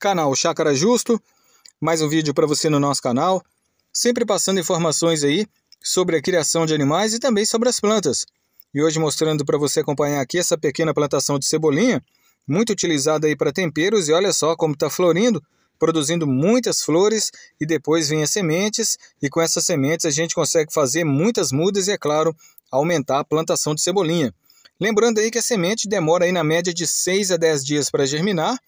canal Chácara Justo. Mais um vídeo para você no nosso canal, sempre passando informações aí sobre a criação de animais e também sobre as plantas. E hoje mostrando para você acompanhar aqui essa pequena plantação de cebolinha, muito utilizada aí para temperos e olha só como está florindo, produzindo muitas flores e depois vem as sementes e com essas sementes a gente consegue fazer muitas mudas e é claro, aumentar a plantação de cebolinha. Lembrando aí que a semente demora aí na média de 6 a 10 dias para germinar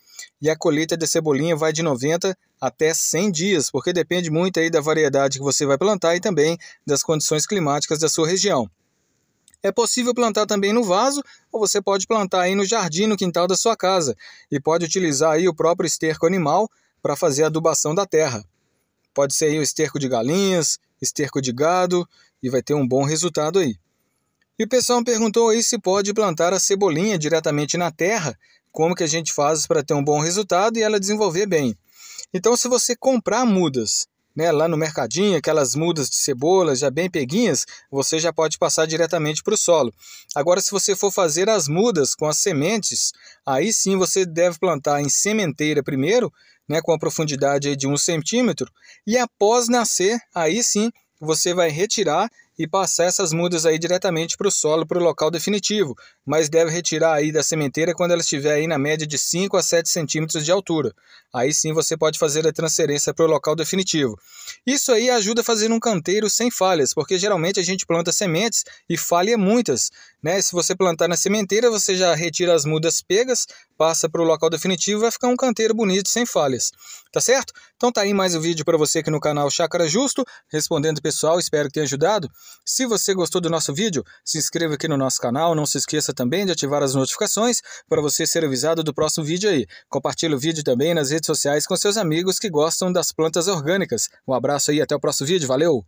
e a colheita de cebolinha vai de 90 até 100 dias, porque depende muito aí da variedade que você vai plantar e também das condições climáticas da sua região. É possível plantar também no vaso ou você pode plantar aí no jardim, no quintal da sua casa e pode utilizar aí o próprio esterco animal para fazer a adubação da terra. Pode ser aí o esterco de galinhas, esterco de gado e vai ter um bom resultado aí. E o pessoal perguntou aí se pode plantar a cebolinha diretamente na terra como que a gente faz para ter um bom resultado e ela desenvolver bem. Então, se você comprar mudas, né, lá no mercadinho, aquelas mudas de cebola já bem peguinhas, você já pode passar diretamente para o solo. Agora, se você for fazer as mudas com as sementes, aí sim você deve plantar em sementeira primeiro, né, com a profundidade de um centímetro, e após nascer, aí sim você vai retirar e passar essas mudas aí diretamente para o solo, para o local definitivo, mas deve retirar aí da sementeira quando ela estiver aí na média de 5 a 7 centímetros de altura. Aí sim você pode fazer a transferência para o local definitivo. Isso aí ajuda a fazer um canteiro sem falhas, porque geralmente a gente planta sementes e falha muitas. Né? Se você plantar na sementeira, você já retira as mudas pegas, passa para o local definitivo, vai ficar um canteiro bonito, sem falhas. Tá certo? Então tá aí mais um vídeo para você aqui no canal Chácara Justo, respondendo pessoal, espero que tenha ajudado. Se você gostou do nosso vídeo, se inscreva aqui no nosso canal, não se esqueça também de ativar as notificações para você ser avisado do próximo vídeo aí. Compartilhe o vídeo também nas redes sociais com seus amigos que gostam das plantas orgânicas. Um abraço aí, até o próximo vídeo, valeu!